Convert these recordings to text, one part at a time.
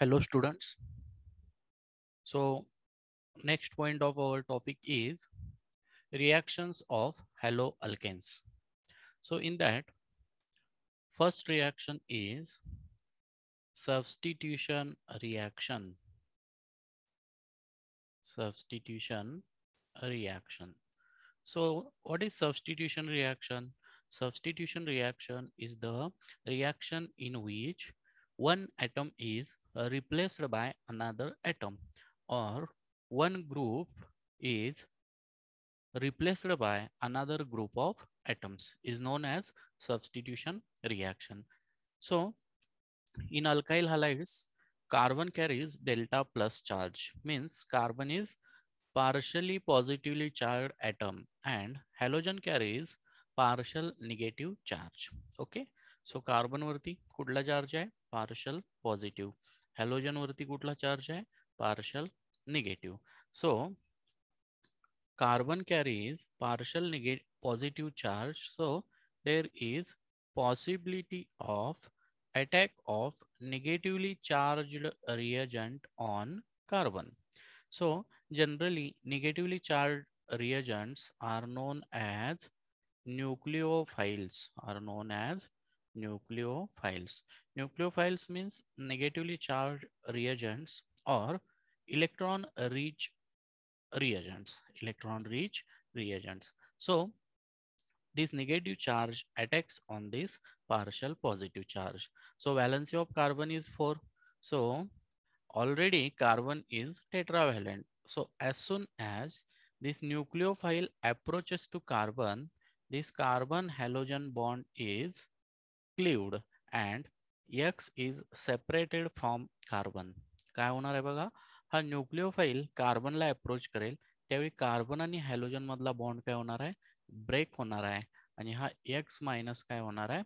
Hello students. So next point of our topic is reactions of halo alkanes. So in that first reaction is substitution reaction. Substitution reaction. So what is substitution reaction? Substitution reaction is the reaction in which one atom is replaced by another atom or one group is replaced by another group of atoms is known as substitution reaction. So in alkyl halides, carbon carries delta plus charge means carbon is partially positively charged atom and halogen carries partial negative charge. Okay. So carbon वरती कुठला charge आहे Partial positive. Halogen वरती कुठला charge आहे partial negative. So carbon carries partial negative positive charge so there is possibility of attack of negatively charged reagent on carbon so generally negatively charged reagents are known as nucleophiles are known as nucleophiles Nucleophiles means negatively charged reagents or electron rich reagents, electron rich reagents. So this negative charge attacks on this partial positive charge. So valency of carbon is 4. So already carbon is tetravalent. So as soon as this nucleophile approaches to carbon, this carbon halogen bond is cleaved and X is separated from carbon काय होणार आहे बघा हा nucleophile कार्बनला approach करेल त्यावेळी carbon आणि halogen मधला bond काय होणार आहे ब्रेक होणार आहे आणि हा एक्स मायनस काय होणार आहे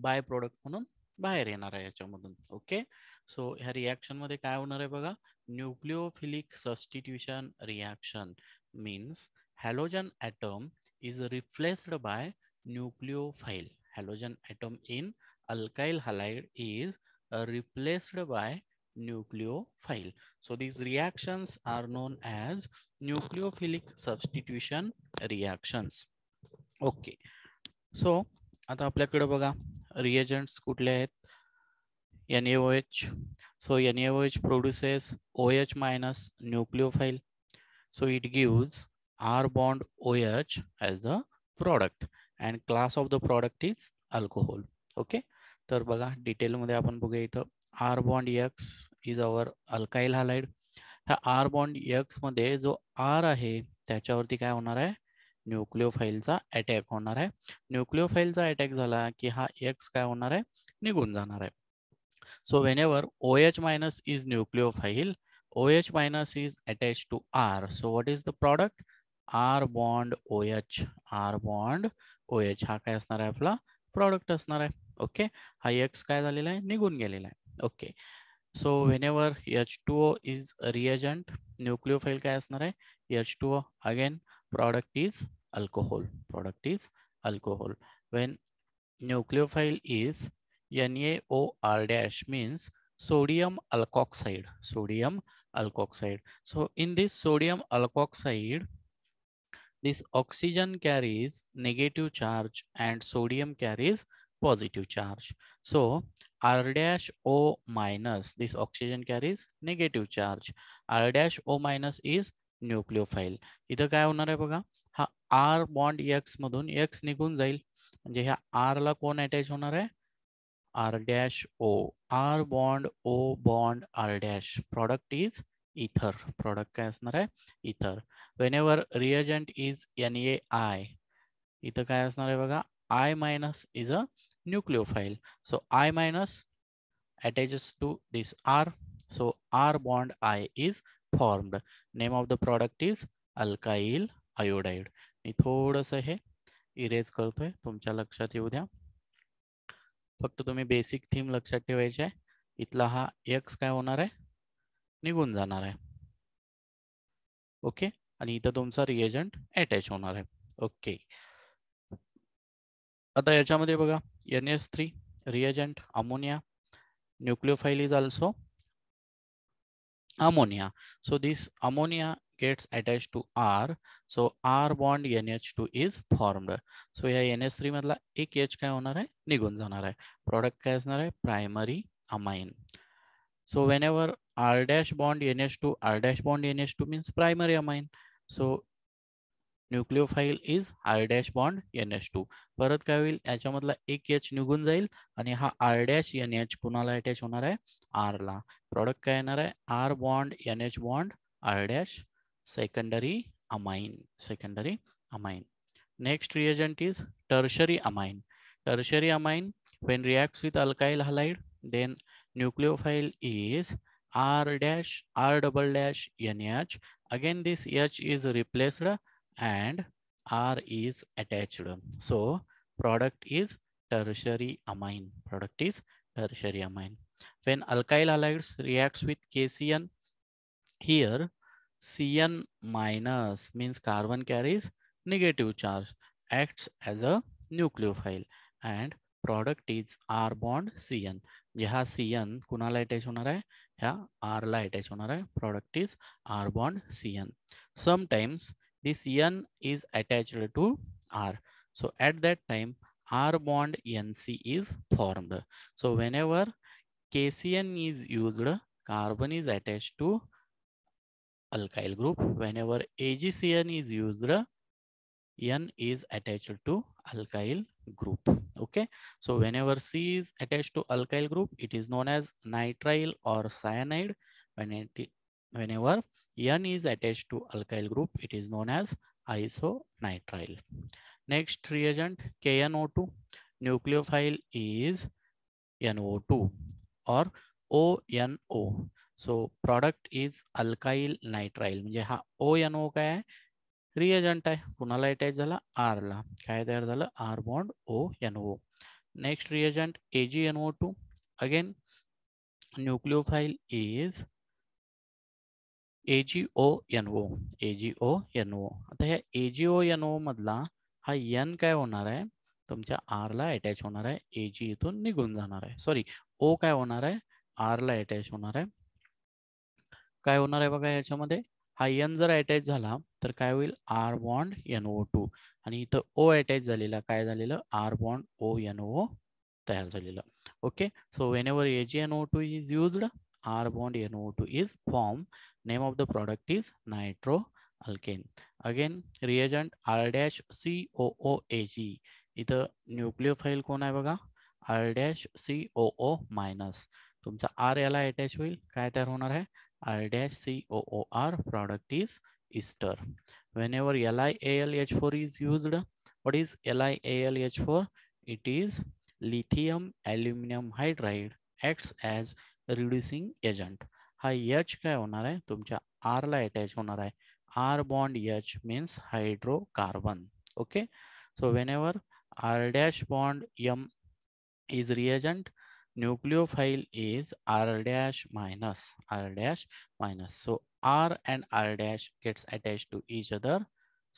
बाय प्रोडक्ट म्हणून बाहेर येणार आहे याच्यामधून ओके सो ह्या रिॲक्शन मध्ये काय होणार आहे बघा nucleophilic substitution reaction means halogen atom is replaced by nucleophile halogen atom in alkyl halide is uh, replaced by nucleophile. So these reactions are known as nucleophilic substitution reactions. Okay. So आता आपल्याकडे बघा बगा. Reagents कुटले. NaOH. So NaOH produces OH minus nucleophile. So it gives R bond OH as the product and class of the product is alcohol okay तर बघा डिटेलमध्ये आपण बघूया इथं R bond X is our alkyl halide ह्या R bond यक्समध्ये जो R आहे त्याच्यावरती काय होणार आहे फाईलचा अटॅक होणार आहे फाईलचा अटॅक झाला की हा एक्स काय होणार आहे निघून जाणार आहे so whenever O H minus is nucleophile O H minus is attach to R so what is the product R bond O H R bond O H हा काय असणार आहे आपला प्रॉडक्ट असणार आहे okay hx काय झालेला आहे निघून गेलेला आहे okay so h h2o is reagent nucleophile काय असणार आहे h2o again product is alcohol product is alcohol when nucleophile is naor dash means sodium alkoxide sodium alkoxide so in this sodium alkoxide this oxygen carries negative charge and sodium carries positive charge so R O O this oxygen oxygen is negative charge R dash O minus is nucleophile इथं काय होणार आहे बघा हा R bond X मधून X निघून जाईल म्हणजे ह्या आर ला कोण अटॅच होणार आहे R dash O R bond O bond R dash product is ether product काय असणार आहे ether whenever reagent is N A I इथं काय असणार आहे बघा I minus is a nucleophile. So I minus attaches to this R. So R bond I is formed. Name of the product is alkyl iodide मी थोडंसं हे erase करतोय तुमच्या लक्षात येऊ द्या फक्त तुम्ही बेसिक थीम लक्षात ठेवायची आहे इथला हा एक्स काय होणार आहे निघून जाणार आहे ओके आणि इथं तुमचा रिएजंट अटॅच होणार आहे ओके आता याच्यामध्ये बघा NS3 reagent ammonia nucleophile is also ammonia so this ammonia gets attached to r so r bond nh2 is formed so ya ns3 madla ek h kay honar hai nigun janar hai product kay asnar hai primary amine so whenever r dash bond nh2 r dash bond nh2 means primary amine so nucleophile is R dash bond N H two परत काय होईल याच्यामधला एक H निघून जाईल आणि हा R dash N H कुणाला attach होणार आहे आर ला प्रॉडक्ट काय येणार आहे R bond N H bond R dash secondary amine secondary amine next reagent is tertiary amine tertiary amine react with alkyl halide then nucleophile is R dash R double dash N H again this H is replaced and R is attached. So product is tertiary amine. Product is tertiary amine. When alkyl halides reacts with KCN, here CN minus means carbon carries negative charge, acts as a nucleophile and product is R bond CN. ह्या CN N कुणाला attach R आहे ह्या आरला attach होणार आहे product is this N is attached to R. So at that time, R bond NC is formed. So whenever KCN is used, carbon is attached to alkyl group. Whenever AgCN is used, N is attached to alkyl group. Okay. So whenever C is attached to alkyl group, it is known as nitrile or cyanide. When it, whenever N is attached to alkyl group. It is known as isonitrile. Next reagent KNO2. Nucleophile is NO2 or ONO. So product is alkyl nitrile. म्हणजे हा ONO काय आहे reagent आहे कुणाला attach झाला आरला काय तयार झालं R bond O N O next reagent A G N O two again nucleophile is A G N O A N O आता ह्या ए एन ओ मधला हा एन काय होणार आहे तुमच्या ला अटॅच होणार आहे ए इथून निघून जाणार आहे सॉरी ओ काय होणार आहे ला अटॅच होणार आहे काय होणार आहे बघा याच्यामध्ये हा एन जर अटॅच झाला तर काय होईल R bond N O two आणि इथं ओ अटॅच झालेला काय झालेलं R bond O N O तयार झालेलं okay so whenever A G N O two is used R bond NO2 is formed. Name of the product is nitroalkane. Again, reagent R dash COOAG. इथं nucleophile कोण R dash C O O minus तुमचा R याला attach R dash C O O R product is ester whenever L I A L H four is use what is L I A L H four it is lithium aluminium hydride acts as reducing agent हा H काय होणार आहे तुमच्या R ला attach होणार आहे R bond H means hydrocarbon okay so whenever R dash bond M is reagent nucleophile is R dash minus R dash minus so R and R dash gets attach to each other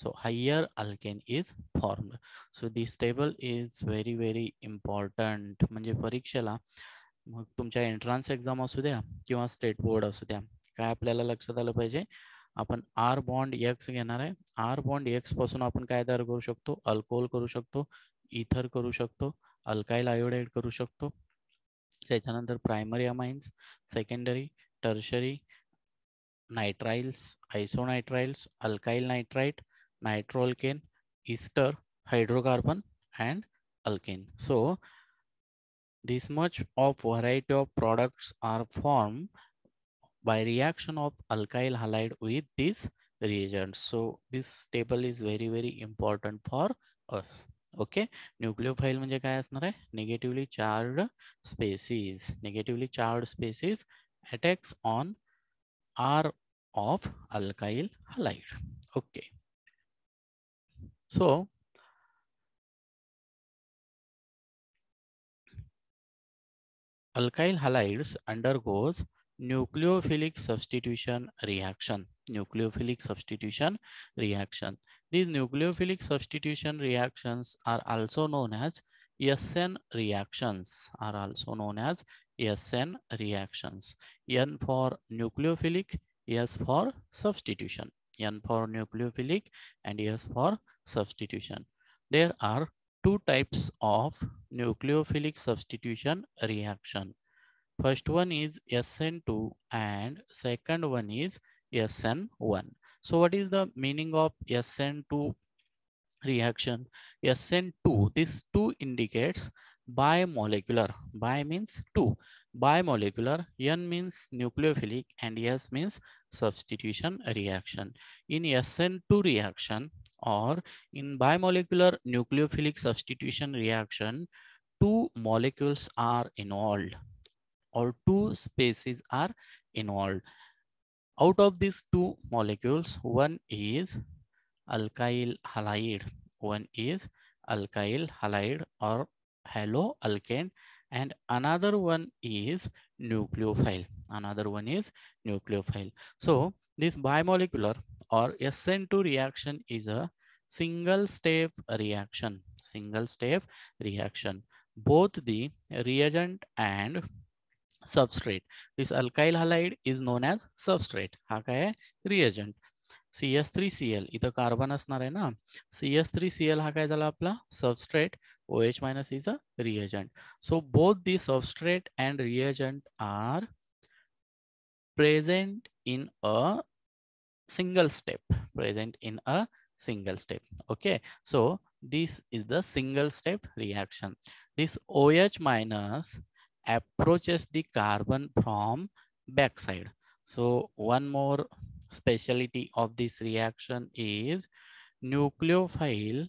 so higher alkane is form so this table is very very important म्हणजे परीक्षेला मग तुमच्या entrance exam असू द्या किंवा state board असू द्या काय आपल्याला लक्षात आलं पाहिजे आपण आर बॉन्ड एक्स घेणार आहे आर बॉन्ड एक्स पासून आपण काय तयार करू शकतो अल्कोहोल करू शकतो इथर करू शकतो अल्काइल आयोडाईड करू शकतो त्याच्यानंतर primary amines secondary tertiary nitriles isonitriles alkyl nitrite nitroalkane ester hydrocarbon and alkane so so, this much of variety of products are formed by reaction of alkyl halide with these reagents. So this table is very, very important for us. Okay. Nucleophile means what is Negatively charged species. Negatively charged species attacks on R of alkyl halide. Okay. So alkyl halides undergoes nucleophilic substitution reaction nucleophilic substitution reaction these nucleophilic substitution reactions are also known as sn reactions are also known as sn reactions n for nucleophilic s for substitution n for nucleophilic and s for substitution there are two types of nucleophilic substitution reaction. First one is SN2 and second one is SN1. So what is the meaning of SN2 reaction? SN2, this 2 indicates bimolecular. Bi means 2. Bimolecular, N means nucleophilic and S means substitution reaction. In SN2 reaction, or in bimolecular nucleophilic substitution reaction, two molecules are involved or two species are involved. Out of these two molecules, one is alkyl halide, one is alkyl halide or halo alkane, and another one is nucleophile. Another one is nucleophile. So this bimolecular or SN2 reaction is a single step reaction, single step reaction. Both the reagent and substrate. This alkyl halide is known as substrate. हा काय reagent. CS3Cl. C carbon as carbon CS3Cl, C S Substrate. OH minus is a reagent. So both the substrate and reagent are present in a single step present in a single step. Okay, so this is the single step reaction. This OH minus approaches the carbon from backside. So one more specialty of this reaction is nucleophile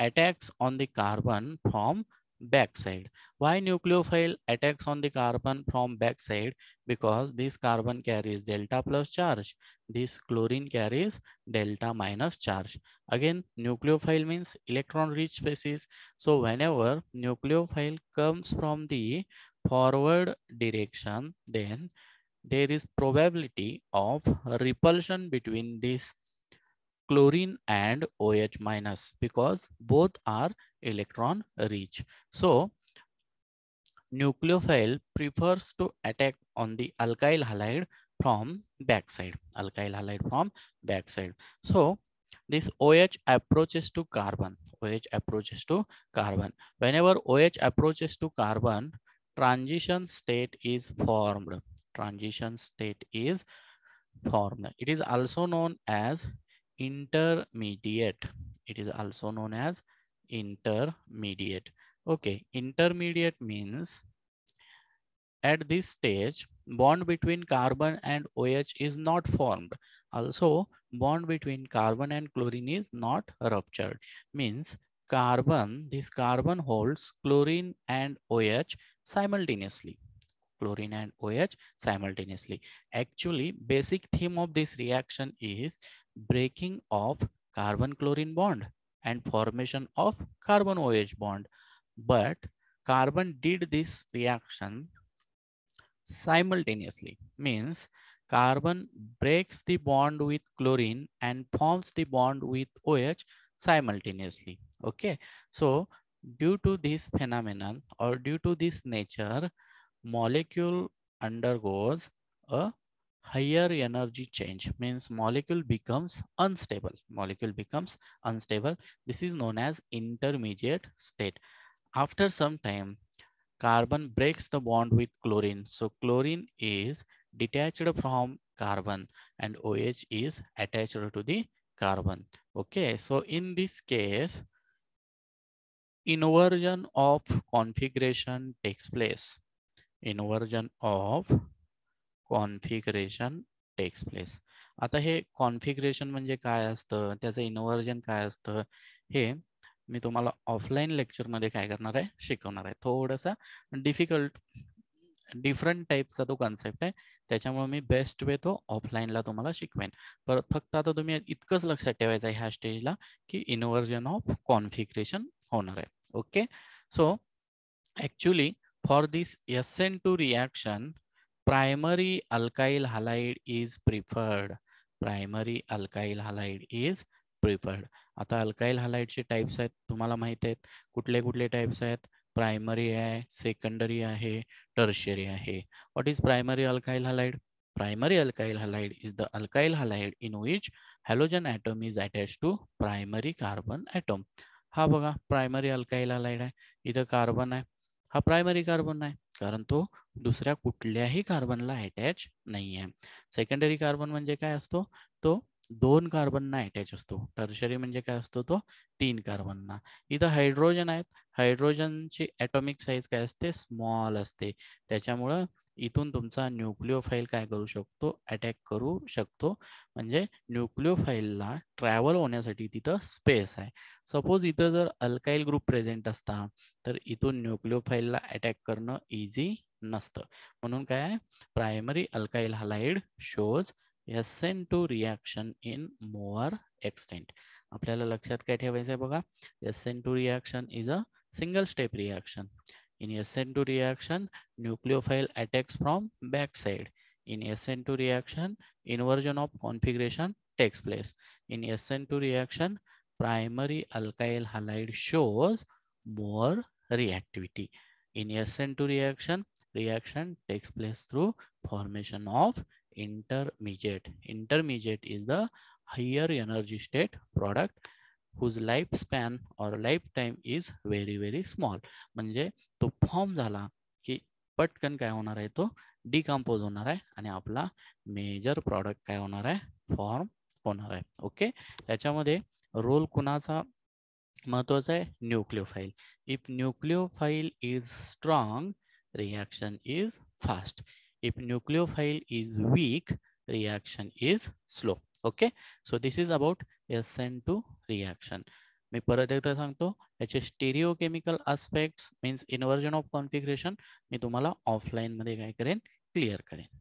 attacks on the carbon from backside. Why nucleophile attacks on the carbon from backside? Because this carbon carries delta plus charge. This chlorine carries delta minus charge. Again, nucleophile means electron-rich species. So whenever nucleophile comes from the forward direction, then there is probability of repulsion between this chlorine and OH minus because both are electron rich. So nucleophile prefers to attack on the alkyl halide from backside, alkyl halide from backside. So this OH approaches to carbon, OH approaches to carbon. Whenever OH approaches to carbon, transition state is formed, transition state is formed. It is also known as intermediate. It is also known as intermediate. Okay, intermediate means at this stage, bond between carbon and OH is not formed. Also, bond between carbon and chlorine is not ruptured. Means carbon, this carbon holds chlorine and OH simultaneously chlorine and OH simultaneously. Actually, basic theme of this reaction is breaking of carbon-chlorine bond and formation of carbon-OH bond. But carbon did this reaction simultaneously, means carbon breaks the bond with chlorine and forms the bond with OH simultaneously. Okay, so due to this phenomenon or due to this nature, molecule undergoes a higher energy change means molecule becomes unstable molecule becomes unstable this is known as intermediate state after some time carbon breaks the bond with chlorine so chlorine is detached from carbon and oh is attached to the carbon okay so in this case inversion of configuration takes place inversion of configuration takes place आता हे configuration म्हणजे काय असतं त्याचं inversion काय असतं हे मी तुम्हाला ऑफलाईन लेक्चरमध्ये काय करणार आहे शिकवणार आहे थोडासा डिफिकल्ट डिफरंट टाईपचा तो कॉन्सेप्ट आहे त्याच्यामुळे मी बेस्ट वे तो ऑफलाईनला तुम्हाला शिकवेन पर फक्त आता तुम्ही इतकंच लक्षात ठेवायचं आहे ह्या स्टेजला की इन्वर्जन ऑफ कॉन्फिग्रेशन होणार आहे okay so actually For this SN2 reaction, primary alkyl halide is preferred. Primary alkyl halide is preferred. आता अल्काइल हालाइडचे टाइप्स आहेत तुम्हाला माहित आहेत कुठले कुठले टाईप्स आहेत प्रायमरी आहे सेकंडरी आहे टर्शरी आहे what is primary alkyl halide primary alkyl halide is the alkyl halide in which halogen atom is attach to primary carbon atom हा बघा प्रायमरी अल्काइल हालाइड आहे इथं कार्बन आहे हा प्रायमरी कार्बन आहे कारण तो दुसऱ्या कुठल्याही कार्बनला अटॅच नाही आहे सेकंडरी कार्बन म्हणजे काय असतो तो दोन कार्बनना अटॅच असतो टर्शरी म्हणजे काय असतो तो तीन कार्बनना इथं हायड्रोजन आहेत हायड्रोजनची ॲटॉमिक साईज काय असते स्मॉल असते त्याच्यामुळं इथून तुमचा न्यूक्लिओफाईल काय करू शकतो अटॅक करू शकतो म्हणजे न्यूक्लिओफाईलला ट्रॅव्हल होण्यासाठी तिथं स्पेस आहे सपोज इथं जर अल्काईल ग्रुप प्रेझेंट असता तर इथून ला अटॅक करणं इझी नसतं म्हणून काय आहे primary alkyl halide shows S N two reaction in more extent आपल्याला लक्षात काय ठेवायचं आहे बघा S N two reaction is a single step reaction In S N 2 reaction, nucleophile attacks from backside. In S N 2 reaction, inversion of configuration takes place. In S N 2 reaction, primary alkyl halide shows more reactivity. In S N 2 reaction, reaction takes place through formation of intermediate. Intermediate is the higher energy state product whose life span or life time is very very small म्हणजे तो form झाला की पटकन काय होणार आहे तो decompose होणार आहे आणि आपला मेजर प्रॉडक्ट काय होणार आहे फॉर्म होणार आहे ओके त्याच्यामध्ये रोल कुणाचा महत्वाचा आहे nucleophile if nucleophile is strong reaction is fast if nucleophile is weak reaction is slow okay so this is about S N two reaction मी परत एकदा सांगतो याचे stereochemical aspect means inversion of configuration मी तुम्हाला मध्ये काय करेन क्लिअर करेन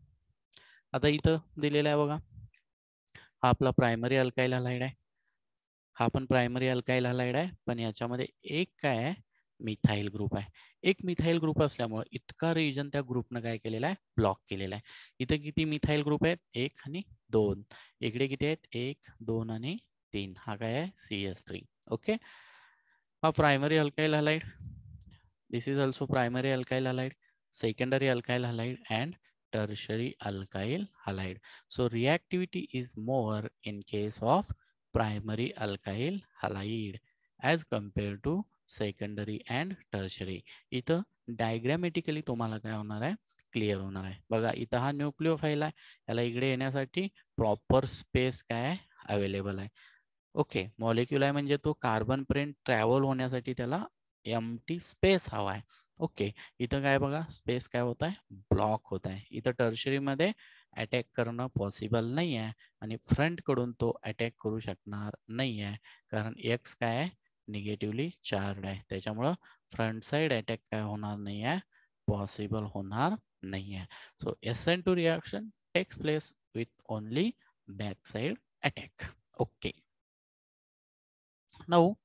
आता इथं दिलेलं आहे बघा हा आपला प्रायमरी अल्काईल हलाइड आहे हा पण प्रायमरी अल्काईल हलाइड आहे पण याच्यामध्ये एक काय आहे मिथाईल ग्रुप आहे एक मिथाईल ग्रुप असल्यामुळे इतका रिजन त्या ग्रुपनं काय केलेला आहे ब्लॉक केलेला आहे इथं किती मिथाईल ग्रुप आहेत एक आणि दोन इकडे किती आहेत एक दोन आणि तीन हा का है सी एस थ्री ओके हा primary alkyl halide this is also primary alkyl halide secondary alkyl halide and tertiary alkyl halide so reactivity is more in case of primary alkyl halide as compare to secondary and tertiary it diagrammatically तुम्हारा क्या होना है clear होना है बगा बहुत हा nucleophile है इकड़े प्रॉपर स्पेस का अवेलेबल है ओके मॉलिक्यूल आहे म्हणजे तो कार्बन प्रिंट ट्रॅव्हल होण्यासाठी त्याला एम टी स्पेस हवा आहे ओके इथं काय बघा स्पेस काय होत आहे ब्लॉक होत आहे इथं टर्शरीमध्ये अटॅक करणं पॉसिबल नाही आहे आणि फ्रंटकडून तो अटॅक करू शकणार नाही आहे कारण एक्स काय आहे निगेटिव्हली चार्ज आहे त्याच्यामुळं फ्रंट साईड अटॅक काय होणार नाही आहे पॉसिबल होणार नाही आहे so S N two reaction takes place with only back side attack okay Now,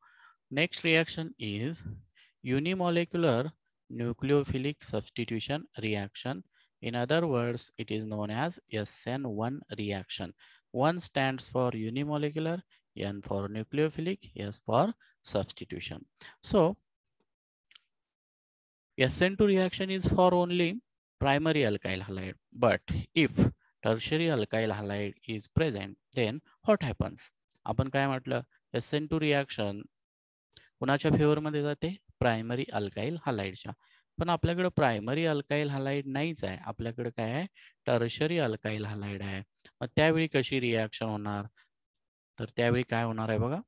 next reaction is unimolecular nucleophilic substitution reaction. In other words, it is known as SN1 reaction. 1 stands for unimolecular, N for nucleophilic, S for substitution. So, SN2 reaction is for only primary alkyl halide. But if tertiary alkyl halide is present, then what happens? Upon काय S N two reaction कुणाच्या मध्ये जाते primary alkyl हालाईडच्या पण आपल्याकडे primary alkyl हालाईड नाहीच आहे आपल्याकडे काय आहे टर्शरी अल्काइल हालाईड आहे मग त्यावेळी कशी रिॲक्शन होणार तर त्यावेळी काय होणार आहे बघा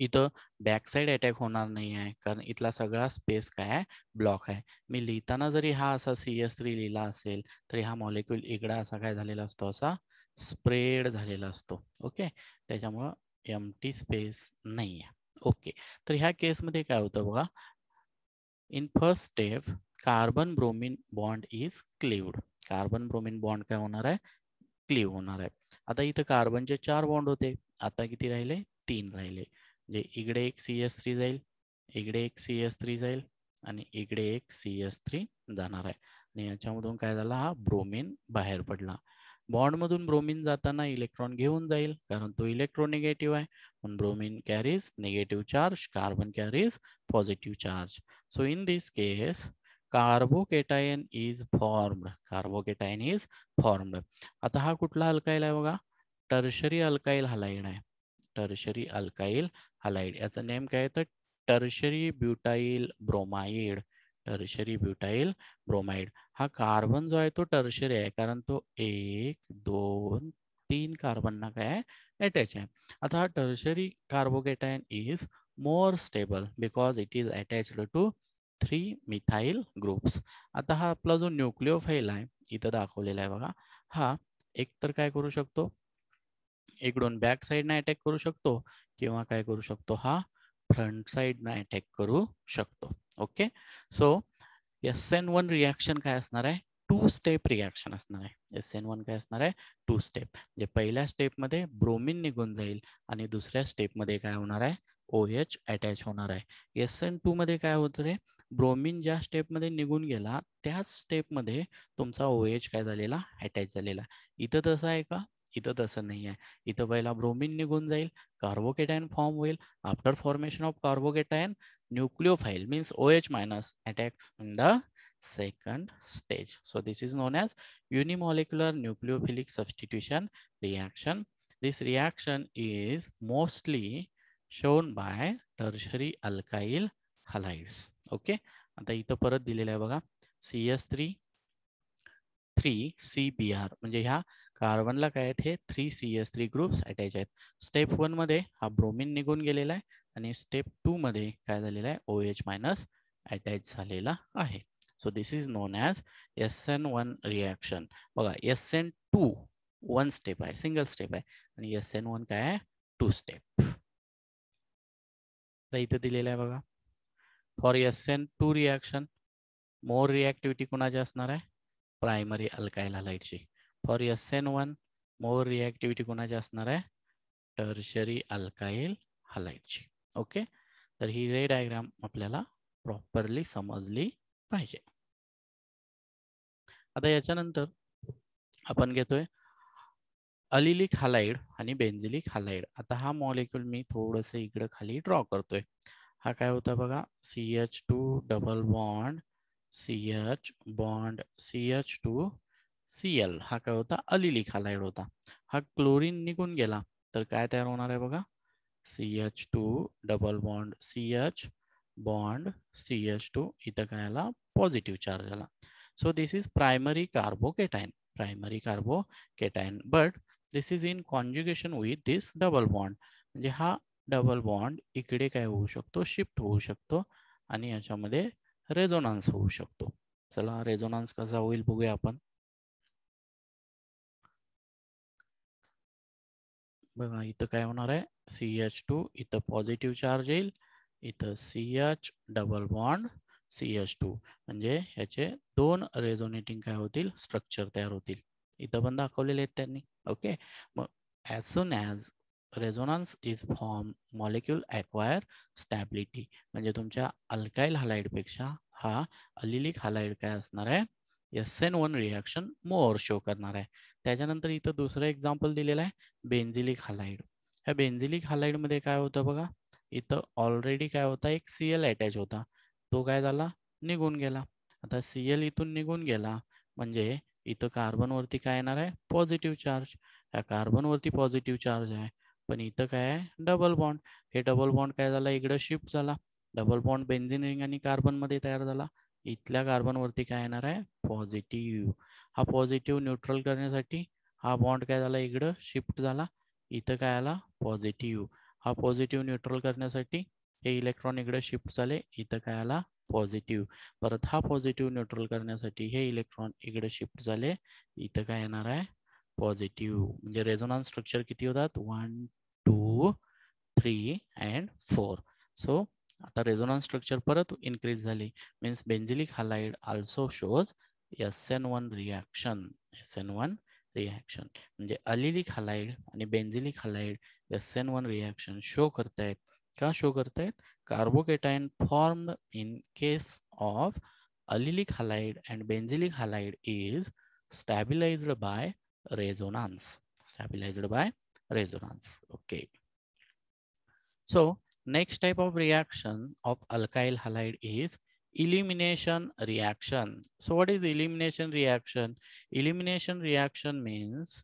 इथं बॅकसाईड अटॅक होणार नाही आहे कारण इथला सगळा स्पेस काय आहे ब्लॉक आहे मी लिहिताना जरी हा असा सी एस थ्री लिहिला असेल तरी हा मॉलिक्युल इकडा असा काय झालेला असतो असा स्प्रेड झालेला असतो ओके त्याच्यामुळं एम टी स्पेस नाही आहे ओके तर ह्या केसमध्ये काय होतं बघा in first step carbon bromine bond is cleaved carbon bromine bond काय होणार आहे क्लिव होणार आहे आता इथं कार्बनचे चार बॉन्ड होते आता किती राहिले तीन राहिले म्हणजे इकडे एक सी एस थ्री जाईल इकडे एक सी एस थ्री जाईल आणि इकडे एक सी एस थ्री जाणार आहे आणि याच्यामधून काय झाला हा ब्रोमिन बाहेर पडला बॉन्डमधून ब्रोमिन जाताना इलेक्ट्रॉन घेऊन जाईल कारण तो निगेटिव्ह आहे bromine carries negative charge carbon carries positive charge so in this case carbocation is formed carbocation is formed आता हा कुठला अल्काईल आहे बघा टर्शरी अल्काईल हलाइड आहे टर्शरी अल्काइल हलाईड याचं नेम काय तर tertiary butyl bromide tertiary butyl bromide हा कार्बन जो आहे तो टर्शरी आहे कारण तो एक दोन तीन कार्बनना काय अटॅच आहे आता हा tertiary carbocation is more stable because it is attached to three methyl groups आता हा आपला जो न्यूक्लिओफाईल आहे इथं दाखवलेला आहे बघा हा एक तर काय करू शकतो एक दोन बॅक साईडने अटॅक करू शकतो किंवा काय करू शकतो हा फ्रंट ना अटॅक करू शकतो okay so S N one reaction काय असणार आहे टू स्टेप रिॲक्शन असणार आहे एस एन वन काय असणार आहे टू स्टेप म्हणजे पहिल्या स्टेपमध्ये ब्रोमिन निघून जाईल आणि दुसऱ्या स्टेपमध्ये काय होणार आहे ओ एच अटॅच होणार आहे एस एन टू मध्ये काय होतं रे ब्रोमिन ज्या स्टेपमध्ये निघून गेला त्याच स्टेपमध्ये तुमचा ओ एच काय झालेला अटॅच झालेला इथं तसं आहे का इत नहीं है इत पैला ब्रोमीन निगुन जाइल कार्बोकेटाइन फॉर्म होल after formation of carbocation nucleophile means O H minus attacks in the second stage so this is known as unimolecular nucleophilic substitution reaction this reaction is mostly shown by tertiary alkyl halides okay आता इत पर B S three three C B R हा कार्बनला काय आहेत हे three C S three groups attach आहेत step वनमध्ये हा ब्रोमिन निघून गेलेला आहे आणि स्टेप टूमध्ये काय झालेला आहे ओ एच मायनस अटॅच झालेला आहे so this is known as S N one reaction बघा S N two one step आहे सिंगल स्टेप आहे आणि एस एन वन काय आहे टू स्टेप इथं दिलेलं आहे बघा for S N two reaction more reactivity कुणाची असणार आहे प्रायमरी अल्कायला लाईटची for S N one more reactivity कोणाची असणार आहे टर्शरी अल्काइल ओके तर ही रे डायग्राम आपल्याला प्रॉपरली समजली पाहिजे आता याच्यानंतर आपण घेतोय अलिलिक हालाइड आणि बेंझिलिक हालाइड आता हा मॉलिक्यूल मी थोडस इकडं खाली ड्रॉ करतोय हा काय होता बघा C H two double bond C H bond C H two C L हा काय होता अलिलिखालाइड होता हा क्लोरीन निघून गेला तर काय तयार होणार आहे बघा C H two double bond C H bond C H two इथं काय आला पॉझिटिव्ह चार्ज आला so this is primary carbocation primary carbocation but this is in conjugation with this double bond म्हणजे हा double bond इकडे काय होऊ शकतो शिफ्ट होऊ शकतो आणि याच्यामध्ये रेझोनान्स होऊ शकतो चला रेझोनान्स कसा होईल बघूया आपण बघा इथं काय होणार आहे सी एच टू इथं पॉझिटिव्ह चार्ज येईल इथं C H double bond C H two म्हणजे ह्याचे दोन रेझोनेटिंग काय होतील स्ट्रक्चर तयार होतील इथं पण दाखवलेले आहेत त्यांनी ओके मग as soon as resonance is form molecule acquire stability म्हणजे तुमच्या अल्काईल पेक्षा हा अलिलिक हालाईड काय असणार आहे N one reaction more show करणार आहे त्याच्यानंतर इथं दुसरं एक्झाम्पल दिलेलं आहे बेन्झिलिक हालाइड ह्या बेंझिलिक हालाईडमध्ये काय होतं बघा इथं ऑलरेडी काय होता एक सी एल अटॅच होता तो काय झाला निघून गेला आता सी एल इथून निघून गेला म्हणजे इथं कार्बनवरती काय येणार आहे पॉझिटिव्ह चार्ज ह्या कार्बनवरती पॉझिटिव्ह चार्ज आहे पण इथं काय आहे डबल बॉन्ड हे डबल बॉन्ड काय झाला इकडं शिफ्ट झाला डबल बॉन्ड बेन्झिनिंग आणि कार्बनमध्ये तयार झाला इथल्या कार्बनवरती काय येणार आहे पॉझिटिव्ह हा पॉझिटिव्ह न्यूट्रल करण्यासाठी हा बॉन्ड काय झाला इकडं शिफ्ट झाला इथं काय आला पॉझिटिव्ह हा पॉझिटिव्ह न्यूट्रल करण्यासाठी हे इलेक्ट्रॉन इकडे शिफ्ट झाले इथं काय आला पॉझिटिव्ह परत हा पॉझिटिव्ह न्यूट्रल करण्यासाठी हे इलेक्ट्रॉन इकडे शिफ्ट झाले इथं काय येणार आहे पॉझिटिव्ह म्हणजे रेझोनन्स स्ट्रक्चर किती होतात one two three and four so आता रेझोनन्स स्ट्रक्चर परत इन्क्रीज झाली means benzylic halide also shows S N one reaction S N one reaction म्हणजे अलिलिक हालाइड आणि benzylic halide S N one reaction show करतायत का show करतायत carbocation form in case of allylic halide and benzylic halide is stabilized by resonance stabilized by resonance okay so Next type of reaction of alkyl halide is elimination reaction. So what is elimination reaction? Elimination reaction means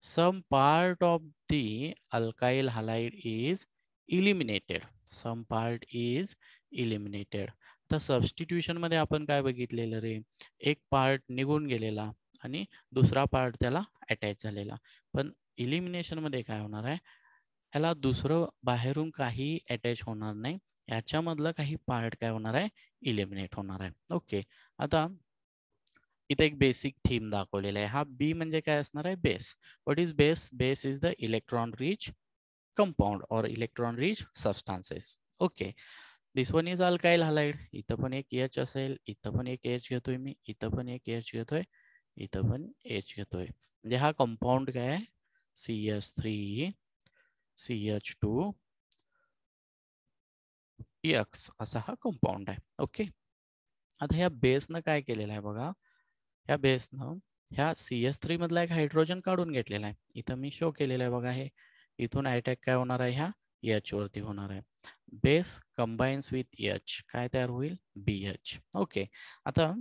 some part of the alkyl halide is eliminated. Some part is eliminated. The substitution तर सबस्टिट्युशनमध्ये आपण काय बघितलेलं रे एक part निघून गेलेला आणि दुसरा part त्याला अटॅच झालेला elimination इलिमिनेशनमध्ये काय होणार आहे याला दुसरं बाहेरून काही अटॅच होणार नाही याच्यामधलं काही पार्ट काय होणार आहे इलिमिनेट होणार आहे ओके आता इथे एक बेसिक थीम दाखवलेला आहे हा बी म्हणजे काय असणार आहे base what is base base is the electron rich compound or electron rich substances okay this one is काय हलाइड इथं पण एक एच असेल इथं पण एक एच घेतोय मी इथं पण एक एच घेतोय इथं पण एच घेतोय म्हणजे हा कंपाऊंड काय आहे C S three CH2 EX असा हा कंपाऊंड आहे ओके आता ह्या बेसनं काय केलेलं आहे बघा ह्या बेसनं ह्या सी एस थ्री मधला एक हायड्रोजन काढून घेतलेला आहे इथं मी शो केलेला आहे बघा हे इथून अटॅक काय होणार आहे ह्या एच वरती होणार आहे बेस कंबाईन्स विथ एच काय तयार होईल बी एच ओके आता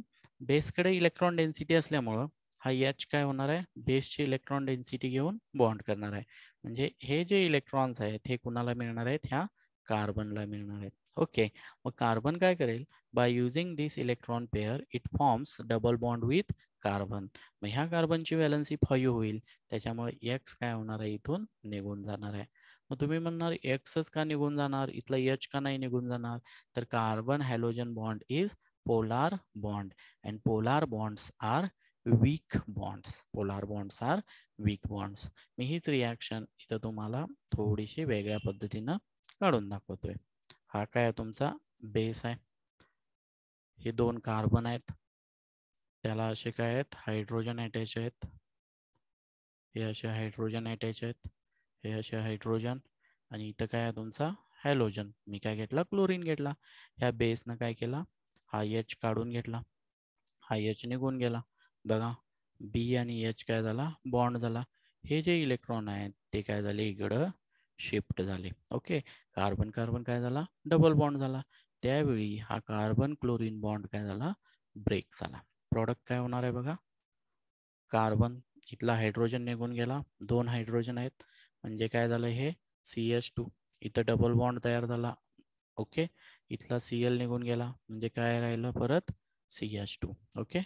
बेसकडे इलेक्ट्रॉन डेन्सिटी असल्यामुळं हा एच काय होणार आहे बेसची इलेक्ट्रॉन डेन्सिटी घेऊन बॉन्ड करणार आहे म्हणजे हे जे इलेक्ट्रॉन्स आहेत हे कुणाला मिळणार आहेत ह्या कार्बनला मिळणार आहेत ओके मग कार्बन काय करेल by using this electron pair it forms double bond with carbon मग ह्या कार्बनची व्हॅलन्सी फाईव्ह होईल त्याच्यामुळे एक्स काय होणार आहे इथून निघून जाणार आहे मग तुम्ही म्हणणार एक्सच का निघून जाणार इथला एच का नाही निघून जाणार तर carbon halogen bond is polar bond and polar bonds are weak bonds polar bonds are weak bonds मी हीच रिॲक्शन इथं तुम्हाला थोडीशी वेगळ्या पद्धतीनं काढून दाखवतोय हा काय तुमचा बेस आहे हे दोन कार्बन आहेत त्याला असे काय आहेत हायड्रोजन अटॅच आहेत हे असे हायड्रोजन अटॅच आहेत हे असे हायड्रोजन आणि इथं काय आहे तुमचा हॅलोजन मी काय घेतला क्लोरीन घेतला ह्या बेसनं काय केला हा एच काढून घेतला हा एच निघून गेला बघा बी आणि एच काय झाला बॉन्ड झाला हे जे इलेक्ट्रॉन आहेत ते काय झाले इकडं शिफ्ट झाले ओके कार्बन कार्बन काय झाला डबल बॉन्ड झाला त्यावेळी हा कार्बन क्लोरीन बॉन्ड काय झाला ब्रेक झाला प्रॉडक्ट काय होणार आहे बघा कार्बन इथला हायड्रोजन निघून गेला दोन हायड्रोजन आहेत म्हणजे काय झालं हे सी एच टू इथं डबल बॉन्ड तयार झाला ओके इथला सी एल निघून गेला म्हणजे काय राहिलं परत C H two okay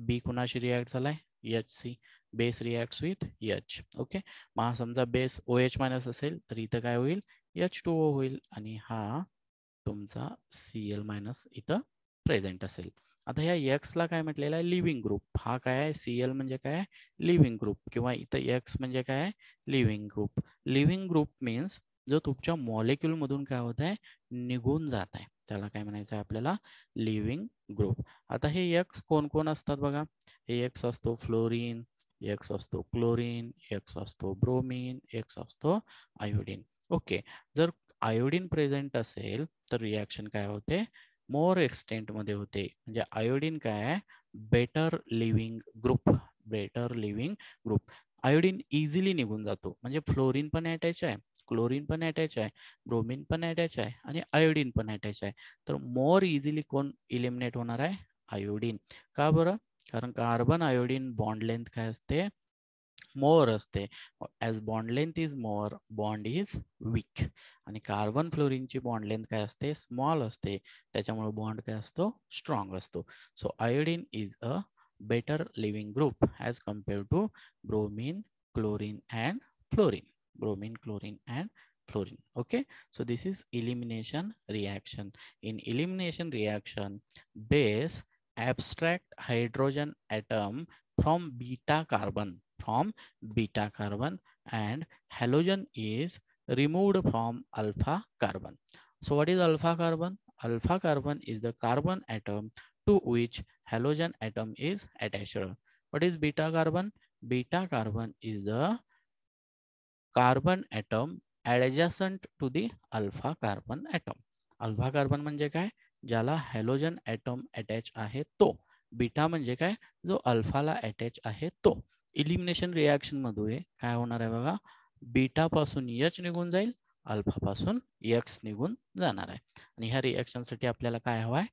B कुणाशी रिॲक्ट झालाय H C base react with H okay मग हा समजा बेस ओ एच मायनस असेल तर इथं काय होईल एच टू ओ होईल आणि हा तुमचा सी एल मायनस इथं प्रेझेंट असेल आता ह्या एक्सला काय म्हटलेला आहे लिव्हिंग ग्रुप हा काय आहे सी एल म्हणजे काय लिव्हिंग ग्रुप किंवा इथं एक्स म्हणजे काय आहे leaving group leaving group means जो तुमच्या मॉलिक्युलमधून काय होत आहे निघून जात आहे त्याला काय म्हणायचं आहे आपल्याला लिव्हिंग ग्रुप आता हे एक्स कोण कोण असतात बघा हे एक्स असतो फ्लोरीन एक्स असतो क्लोरीन एक्स असतो ब्रोमिन एक्स असतो आयोडीन ओके जर आयोडीन प्रेझेंट असेल तर रिॲक्शन काय होते मोर एक्सटेंटमध्ये होते म्हणजे आयोडीन काय आहे better leaving group better leaving group iodine easily निघून जातो म्हणजे फ्लोरीन पण अटॅच आहे क्लोरीन पण अटॅच आहे ब्रोमिन पण अटॅच आहे आणि आयोडीन पण अटॅच आहे तर मोर इझिली कोण इलिमिनेट होणार आहे आयोडीन का बरं कारण कार्बन आयोडीन बॉन्ड लेंथ काय असते मोर असते as bond length is more bond is weak आणि कार्बन फ्लोरिनची बॉन्ड लेंथ काय असते स्मॉल असते त्याच्यामुळे बॉन्ड काय असतो स्ट्रॉंग असतो so iodine is a better leaving group as compare to bromine chlorine and fluorine bromine, chlorine, and fluorine. Okay, so this is elimination reaction. In elimination reaction, base abstract hydrogen atom from beta carbon, from beta carbon and halogen is removed from alpha carbon. So what is alpha carbon? Alpha carbon is the carbon atom to which halogen atom is attached. What is beta carbon? Beta carbon is the carbon atom adjacent to the alpha carbon atom alpha carbon म्हणजे काय ज्याला halogen item attach आहे तो beta म्हणजे काय जो अल्फाला attach आहे तो इलिमिनेशन रिॲक्शन मध्ये काय होणार आहे बघा बीटा पासून यच निघून जाईल अल्फा पासून यक्स निघून जाणार आहे आणि ह्या रिॲक्शनसाठी आपल्याला काय हवाय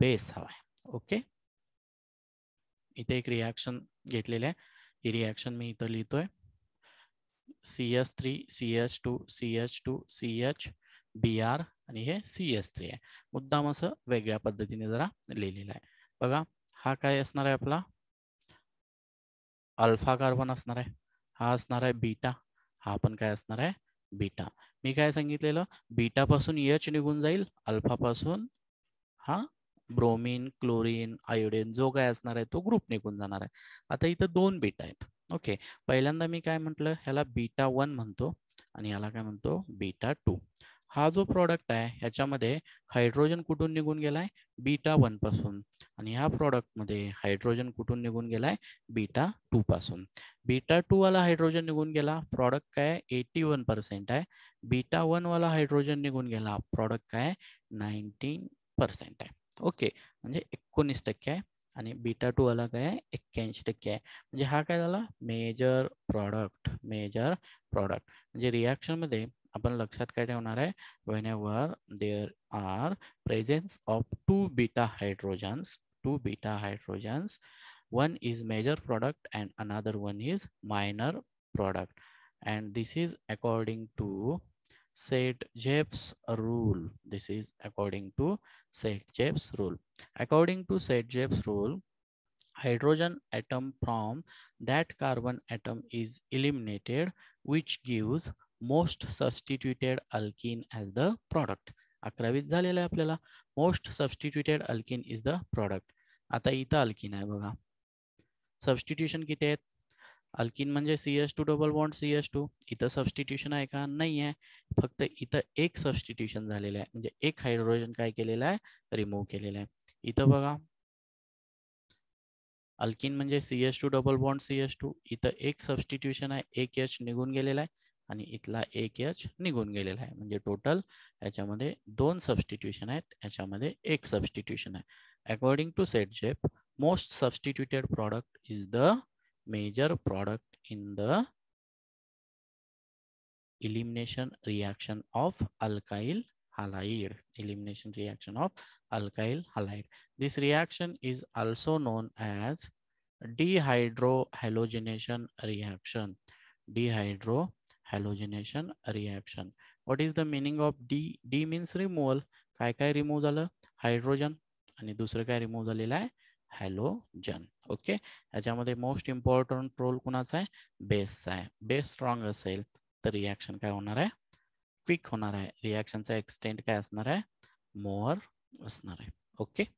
बेस हवाय ओके इथे एक रिॲक्शन घेतलेलं आहे ही रिॲक्शन मी इथं लिहितोय CH3 CH2 CH2 CH BR आणि हे CH3 आहे मुद्दाम असं वेगळ्या पद्धतीने जरा लिहिलेलं आहे बघा हा काय असणार आहे आपला अल्फा कार्बन असणार आहे हा असणार आहे बीटा हा पण काय असणार आहे बीटा मी काय सांगितलेलं बीटा पासून एच निघून जाईल अल्फा पासून हा ब्रोमिन क्लोरीन आयोडीन जो काय असणार आहे तो ग्रुप निघून जाणार आहे आता इथं दोन बीटा आहेत ओके पहिल्यांदा मी काय म्हटलं ह्याला बीटा वन म्हणतो आणि ह्याला काय म्हणतो बीटा टू हा जो प्रॉडक्ट आहे ह्याच्यामध्ये हायड्रोजन कुठून निघून गेलाय बीटा वन पासून आणि ह्या प्रॉडक्टमध्ये हायड्रोजन कुठून निघून गेलाय बीटा टू पासून बीटा टू वाला हायड्रोजन निघून गेला प्रॉडक्ट काय एटी वन पर्सेंट आहे बीटा वन वाला हायड्रोजन निघून गेला प्रॉडक्ट काय नाईन्टीन पर्सेंट आहे ओके म्हणजे एकोणीस टक्के आहे आणि बीटा टू आला काय एक्क्याऐंशी टक्के आहे म्हणजे हा काय झाला मेजर प्रॉडक्ट मेजर प्रॉडक्ट म्हणजे रिॲक्शनमध्ये आपण लक्षात काय ठेवणार आहे whenever there are presence of two beta hydrogens two beta hydrogens one is major product and another one is minor product and this is according to Said Jeff's rule. This is according to said Jeff's rule. According to said Jeff's rule, hydrogen atom from that carbon atom is eliminated, which gives most substituted alkene as the product. अकरावीत झालेलं आहे आपल्याला most substituted alkene is the product आता इथं alkene आहे बघा Substitution किती आहेत अल्किन म्हणजे C S two double bond C S two इथं सबस्टिट्यूशन आहे का नाही आहे फक्त इथं एक सबस्टिट्यूशन झालेलं आहे म्हणजे एक हायड्रोजन काय केलेलं आहे रिमूव्ह केलेलं आहे इथं बघा अल्किन म्हणजे C S two double bond C S two इथं एक सबस्टिट्यूशन आहे एक एच निघून गेलेला आहे आणि इथला एक एच निघून गेलेला आहे म्हणजे टोटल याच्यामध्ये दोन सबस्टिट्यूशन आहेत याच्यामध्ये एक सबस्टिट्यूशन आहे according to Saytzeff most substituted product is the major product in the elimination reaction of alkyl halide elimination reaction of alkyl halide this reaction is also known as dehydrohalogenation reaction dehydrohalogenation reaction what is the meaning of d d means removal काय काय remove झालं hydrogen आणि दुसरं काय remove झालेलं आहे halogen okay याच्यामध्ये most important role कुणाचा आहे बेसचा आहे बेस स्ट्रॉंग असेल तर रिॲक्शन काय होणार आहे क्विक होणार आहे रिॲक्शनचा एक्सटेंट काय असणार आहे मोअर असणार आहे ओके